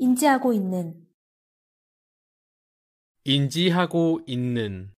인지하고 있는 인지하고 있는